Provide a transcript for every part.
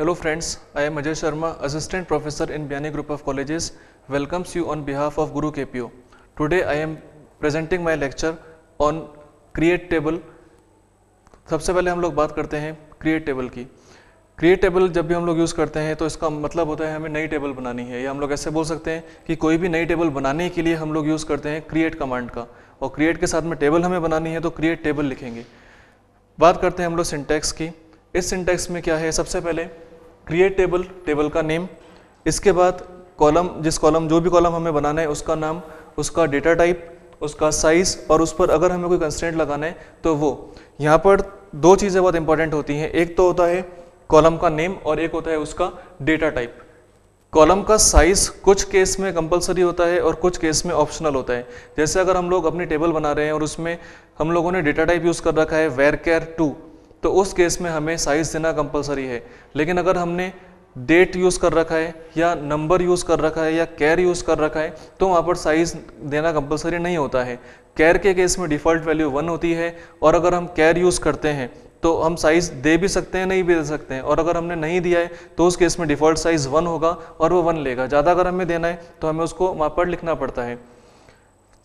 Hello friends, I am Ajay Sharma, Assistant Professor in Biani Group of Colleges, welcomes you on behalf of Guru KPO. Today I am presenting my lecture on create table. सबसे पहले हम लोग बात करते हैं create table की create table जब भी हम लोग यूज़ करते हैं तो इसका मतलब होता है हमें नई टेबल बनानी है या हम लोग ऐसे बोल सकते हैं कि कोई भी नई टेबल बनाने के लिए हम लोग यूज़ करते हैं क्रिएट कमांड का और क्रिएट के साथ में टेबल हमें बनानी है तो क्रिएट टेबल लिखेंगे बात करते हैं हम लोग सिंटैक्स की इस सिंटैक्स में क्या है सबसे पहले क्रिएट टेबल टेबल का नेम इसके बाद कॉलम जिस कॉलम जो भी कॉलम हमें बनाना है उसका नाम उसका डेटा टाइप उसका साइज़ और उस पर अगर हमें कोई कंस्टेंट लगाना है तो वो यहाँ पर दो चीज़ें बहुत इंपॉर्टेंट होती हैं एक तो होता है कॉलम का नेम और एक होता है उसका डेटा टाइप कॉलम का साइज़ कुछ केस में कंपलसरी होता है और कुछ केस में ऑप्शनल होता है जैसे अगर हम लोग अपनी टेबल बना रहे हैं और उसमें हम लोगों ने डेटा टाइप यूज़ कर रखा है वेयर केयर टू तो उस केस में हमें साइज़ देना कंपलसरी है लेकिन अगर हमने डेट यूज़ कर रखा है या नंबर यूज़ कर रखा है या कैर यूज़ कर रखा है तो वहाँ पर साइज़ देना कंपलसरी नहीं होता है कैर के केस में डिफ़ॉल्ट वैल्यू वन होती है और अगर हम कैर यूज़ करते हैं तो हम साइज़ दे भी सकते हैं नहीं भी दे सकते हैं और अगर हमने नहीं दिया है तो उस केस में डिफ़ॉल्ट साइज़ वन होगा और वो वन लेगा ज़्यादा अगर हमें देना है तो हमें उसको वहाँ पर लिखना पड़ता है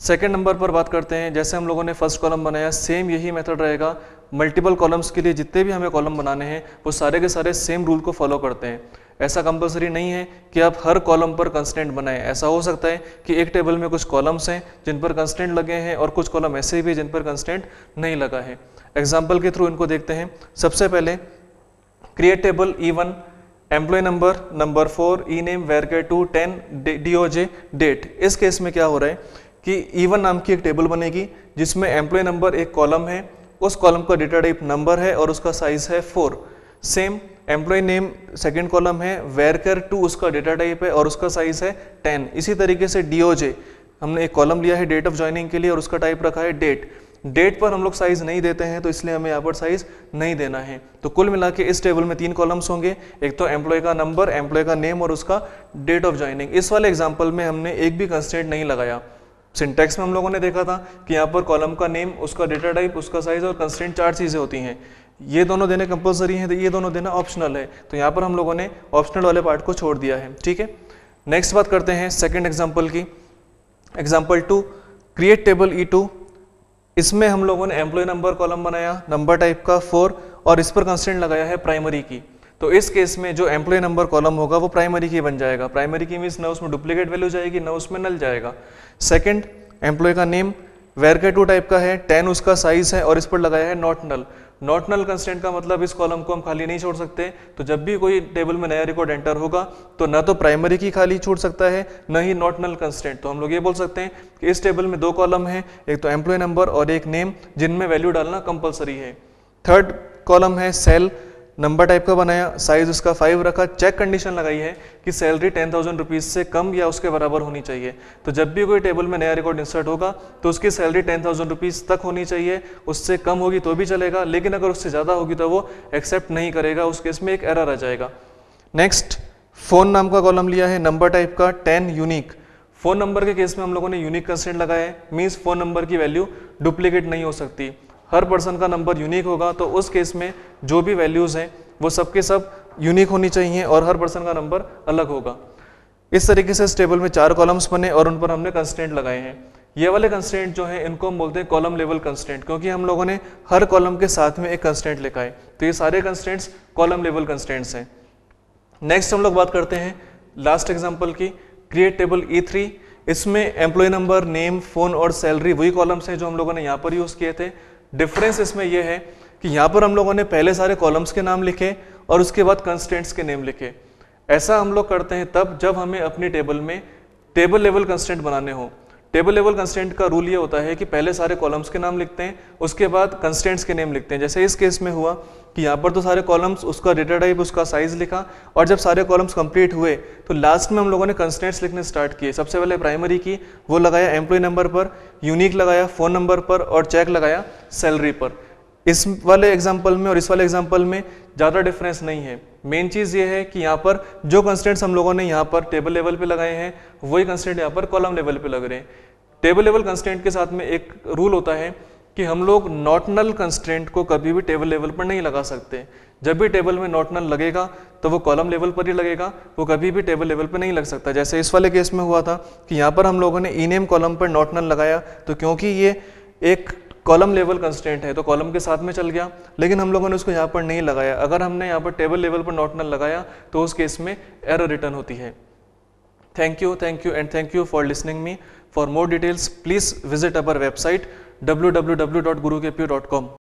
सेकेंड नंबर पर बात करते हैं जैसे हम लोगों ने फर्स्ट कॉलम बनाया सेम यही मेथड रहेगा मल्टीपल कॉलम्स के लिए जितने भी हमें कॉलम बनाने हैं वो सारे के सारे सेम रूल को फॉलो करते हैं ऐसा कंपलसरी नहीं है कि आप हर कॉलम पर कंस्टेंट बनाएं ऐसा हो सकता है कि एक टेबल में कुछ कॉलम्स हैं जिन पर कंस्टेंट लगे हैं और कुछ कॉलम ऐसे भी जिन पर कंस्टेंट नहीं लगा है एग्जाम्पल के थ्रू इनको देखते हैं सबसे पहले create table E one employee number number four E name के two ten D O J date इस केस में क्या हो रहा है कि ईवन नाम की एक टेबल बनेगी जिसमें एम्प्लॉय नंबर एक कॉलम है उस कॉलम का डेटा टाइप नंबर है और उसका साइज है four same employee name second column है वेरकर टू उसका डेटा टाइप है और उसका साइज है टेन इसी तरीके से डी हमने एक कॉलम लिया है डेट ऑफ ज्वाइनिंग के लिए और उसका टाइप रखा है डेट डेट पर हम लोग साइज नहीं देते हैं तो इसलिए हमें यहाँ पर साइज नहीं देना है तो कुल मिला के इस टेबल में तीन कॉलम्स होंगे एक तो एम्प्लॉय का नंबर एम्प्लॉय का नेम और उसका डेट ऑफ ज्वाइनिंग इस वाले एग्जाम्पल में हमने एक भी कंस्टेंट नहीं लगाया सिंटेक्स में हम लोगों ने देखा था कि यहाँ पर कॉलम का नेम उसका डेटा टाइप उसका साइज और कंस्टेंट चार चीज़ें होती हैं ये दोनों देने कंपलसरी हैं तो ये दोनों देना ऑप्शनल है तो यहाँ पर हम लोगों ने ऑप्शनल वाले पार्ट को छोड़ दिया है ठीक है नेक्स्ट बात करते हैं सेकेंड एग्जाम्पल की example two create table E two इसमें हम लोगों ने एम्प्लॉय नंबर कॉलम बनाया नंबर टाइप का फोर और इस पर कंस्टेंट लगाया है प्राइमरी की तो इस केस में जो एम्प्लॉय नंबर कॉलम होगा वो प्राइमरी की बन जाएगा प्राइमरी की मीन्स न उसमें डुप्लीकेट वैल्यू जाएगी न उसमें नल जाएगा सेकेंड एम्प्लॉय का नेम वेर का टू टाइप का है टेन उसका साइज है और इस पर लगाया है not null not null constraint का मतलब इस कॉलम को हम खाली नहीं छोड़ सकते तो जब भी कोई टेबल में नया रिकॉर्ड एंटर होगा तो ना तो प्राइमरी की खाली छोड़ सकता है न ही नॉट नल कंस्टेंट तो हम लोग ये बोल सकते हैं कि इस टेबल में दो कॉलम है एक तो एम्प्लॉय नंबर और एक नेम जिनमें वैल्यू डालना कंपलसरी है थर्ड कॉलम है सेल नंबर टाइप का बनाया साइज उसका फाइव रखा चेक कंडीशन लगाई है कि सैलरी टेन थाउजेंड रुपीज़ से कम या उसके बराबर होनी चाहिए तो जब भी कोई टेबल में नया रिकॉर्ड इंसर्ट होगा तो उसकी सैलरी टेन थाउजेंड रुपीज़ तक होनी चाहिए उससे कम होगी तो भी चलेगा लेकिन अगर उससे ज़्यादा होगी तो वो एक्सेप्ट नहीं करेगा उस केस में एक एरर आ जाएगा नेक्स्ट फ़ोन नाम का कॉलम लिया है नंबर टाइप का टेन यूनिक फ़ोन नंबर के केस में हम लोगों ने यूनिक कंसेंट लगाया है मीन्स फ़ोन नंबर की वैल्यू डुप्लीकेट नहीं हो सकती हर पर्सन का नंबर यूनिक होगा तो उस केस में जो भी वैल्यूज़ हैं वो सबके सब यूनिक होनी चाहिए और हर पर्सन का नंबर अलग होगा इस तरीके से इस टेबल में चार कॉलम्स बने और उन पर हमने कंस्टेंट लगाए हैं ये वाले कंस्टेंट जो है इनको हम बोलते हैं कॉलम लेवल कंस्टेंट क्योंकि हम लोगों ने हर कॉलम के साथ में एक कंस्टेंट लिखा है तो ये सारे कंस्टेंट्स कॉलम लेवल कंस्टेंट्स हैं नेक्स्ट हम लोग बात करते हैं लास्ट एग्जाम्पल की क्रिएट टेबल ई थ्री इसमें एम्प्लॉय नंबर नेम फ़ोन और सैलरी वही कॉलम्स हैं जो हम लोगों ने यहाँ पर यूज़ किए थे डिफरेंस इसमें यह है कि यहाँ पर हम लोगों ने पहले सारे कॉलम्स के नाम लिखे और उसके बाद कंस्टेंट्स के नेम लिखे ऐसा हम लोग करते हैं तब जब हमें अपनी टेबल में टेबल लेवल कंस्टेंट बनाने हों टेबल लेवल कंस्टेंट का रूल ये होता है कि पहले सारे कॉलम्स के नाम लिखते हैं उसके बाद कंस्टेंट्स के नेम लिखते हैं जैसे इस केस में हुआ कि यहाँ पर तो सारे कॉलम्स उसका डेटा टाइप उसका साइज लिखा और जब सारे कॉलम्स कंप्लीट हुए तो लास्ट में हम लोगों ने कंस्टेंट्स लिखने स्टार्ट किए सबसे पहले प्राइमरी की वो लगाया एम्प्लॉय नंबर पर यूनिक लगाया फ़ोन नंबर पर और चेक लगाया सैलरी पर इस वाले एग्जाम्पल में और इस वाले एग्जाम्पल में ज़्यादा डिफरेंस नहीं है मेन चीज़ ये है कि यहाँ पर जो कंस्टेंट्स हम लोगों ने यहाँ पर टेबल लेवल पे लगाए हैं वही कंस्टेंट यहाँ पर कॉलम लेवल पे लग रहे हैं टेबल लेवल कंस्टेंट के साथ में एक रूल होता है कि हम लोग नॉटनल कंस्टेंट को कभी भी टेबल लेवल पर नहीं लगा सकते जब भी टेबल में नॉटनल लगेगा तो वो कॉलम लेवल पर ही लगेगा वो कभी भी टेबल लेवल पर नहीं लग सकता जैसे इस वाले केस में हुआ था कि यहाँ पर हम लोगों ने ई नेम कॉलम पर नॉटनल लगाया तो क्योंकि ये एक कॉलम लेवल कंस्टेंट है तो कॉलम के साथ में चल गया लेकिन हम लोगों ने उसको यहाँ पर नहीं लगाया अगर हमने यहाँ पर टेबल लेवल पर नॉट नल लगाया तो उस केस में एरर रिटर्न होती है thank you thank you and thank you for listening me for more details please visit our website W W W dot dot guru K P com